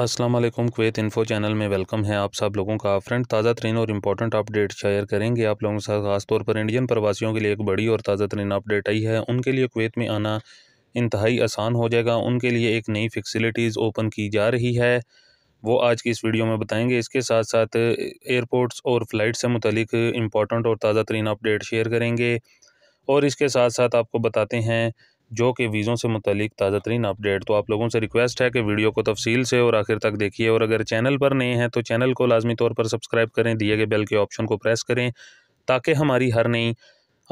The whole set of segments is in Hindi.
अस्सलाम वालेकुम कुवैत इन्फो चैनल में वेलकम है आप सब लोगों का फ्रेंड ताज़ा तरीन और इंपॉर्टेंट अपडेट शेयर करेंगे आप लोगों के साथ खासतौर पर इंडियन प्रवासियों के लिए एक बड़ी और ताज़ा तरीन अपडेट आई है उनके लिए कुवैत में आना इंतहाई आसान हो जाएगा उनके लिए एक नई फैसिलिटीज़ ओपन की जा रही है वो आज की इस वीडियो में बताएंगे इसके साथ साथ एयरपोर्ट्स और फ़्लाइट से मुतलिक इम्पॉर्टेंट और ताज़ा तरीन अपडेट शेयर करेंगे और इसके साथ साथ आपको बताते हैं जो कि वीज़ों से मुतलिक ताज़ा तरीन अपडेट तो आप लोगों से रिक्वेस्ट है कि वीडियो को तफसील से और आखिर तक देखिए और अगर चैनल पर नए हैं तो चैनल को लाजमी तौर पर सब्सक्राइब करें दिए गए बेल के ऑप्शन को प्रेस करें ताकि हमारी हर नई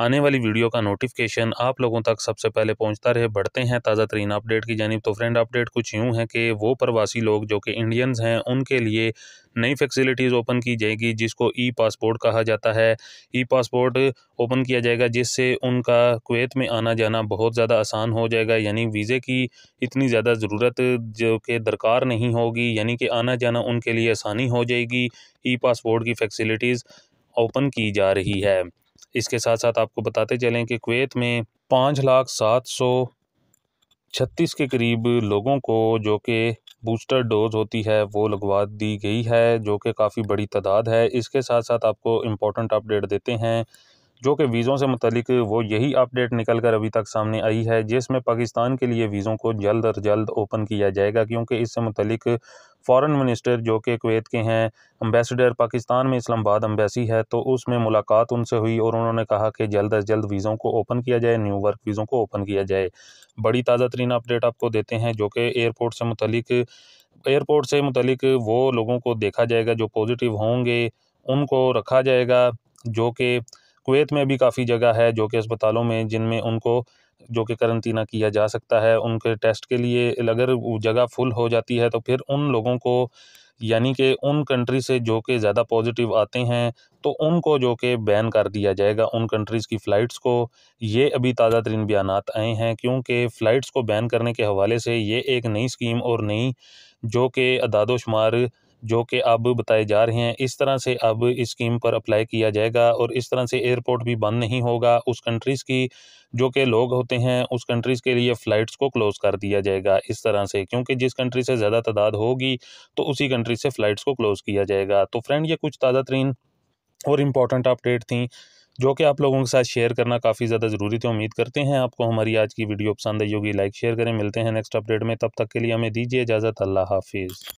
आने वाली वीडियो का नोटिफिकेशन आप लोगों तक सबसे पहले पहुँचता रहे बढ़ते हैं ताज़ा तरीन अपडेट की जानब तो फ्रेंड अपडेट कुछ यूँ है कि वो प्रवासी लोग जो कि इंडियंस हैं उनके लिए नई फैसिलिटीज़ ओपन की जाएगी जिसको ई पासपोर्ट कहा जाता है ई पासपोर्ट ओपन किया जाएगा जिससे उनका कुवैत में आना जाना बहुत ज़्यादा आसान हो जाएगा यानी वीज़े की इतनी ज़्यादा ज़रूरत जो कि दरकार नहीं होगी यानी कि आना जाना उनके लिए आसानी हो जाएगी ई पासपोर्ट की फैसिलिटीज़ ओपन की जा रही है इसके साथ साथ आपको बताते चलें कि कुवैत में पाँच लाख सात सौ छत्तीस के करीब लोगों को जो कि बूस्टर डोज होती है वो लगवा दी गई है जो कि काफ़ी बड़ी तादाद है इसके साथ साथ आपको इम्पोर्टेंट अपडेट देते हैं जो कि वीज़ों से मतलब वो यही अपडेट निकल कर अभी तक सामने आई है जिसमें पाकिस्तान के लिए वीज़ों को जल्द अज जल्द ओपन किया जाएगा क्योंकि इससे मतलब फ़ॉरेन मिनिस्टर जो कि कुवैत के हैं अम्बेसडर पाकिस्तान में इस्लामाबाद अम्बेसी है तो उसमें मुलाकात उनसे हुई और उन्होंने कहा कि जल्द अज जल्द वीज़ों को ओपन किया जाए न्यू वर्क वीज़ों को ओपन किया जाए बड़ी ताज़ा तरीन अपडेट आपको देते हैं जो कि एयरपोर्ट से मतलब एयरपोर्ट से मतलब वो लोगों को देखा जाएगा जो पॉजिटिव होंगे उनको रखा जाएगा जो कि कुवैत में भी काफ़ी जगह है जो कि अस्पतालों में जिनमें उनको जो कि करंतना किया जा सकता है उनके टेस्ट के लिए अगर जगह फुल हो जाती है तो फिर उन लोगों को यानी कि उन कंट्री से जो कि ज़्यादा पॉजिटिव आते हैं तो उनको जो कि बैन कर दिया जाएगा उन कंट्रीज़ की फ़्लाइट्स को ये अभी ताज़ा तरीन बयान आए हैं क्योंकि फ़्लाइट्स को बैन करने के हवाले से ये एक नई स्कीम और नई जो कि अदादोशुमार जो कि अब बताए जा रहे हैं इस तरह से अब इस स्कीम पर अप्लाई किया जाएगा और इस तरह से एयरपोर्ट भी बंद नहीं होगा उस कंट्रीज़ की जो कि लोग होते हैं उस कंट्रीज़ के लिए फ़्लाइट्स को क्लोज़ कर दिया जाएगा इस तरह से क्योंकि जिस कंट्री से ज़्यादा तादाद होगी तो उसी कंट्री से फ़्लाइट्स को क्लोज़ किया जाएगा तो फ्रेंड ये कुछ ताज़ा तरीन और इम्पॉर्टेंट अपडेट थी जो कि आप लोगों के साथ शेयर करना काफ़ी ज़्यादा ज़रूरी थी उम्मीद करते हैं आपको हमारी आज की वीडियो पसंद आई होगी लाइक शेयर करें मिलते हैं नेक्स्ट अपडेट में तब तक के लिए हमें दीजिए इजाज़त अल्लाह हाफिज़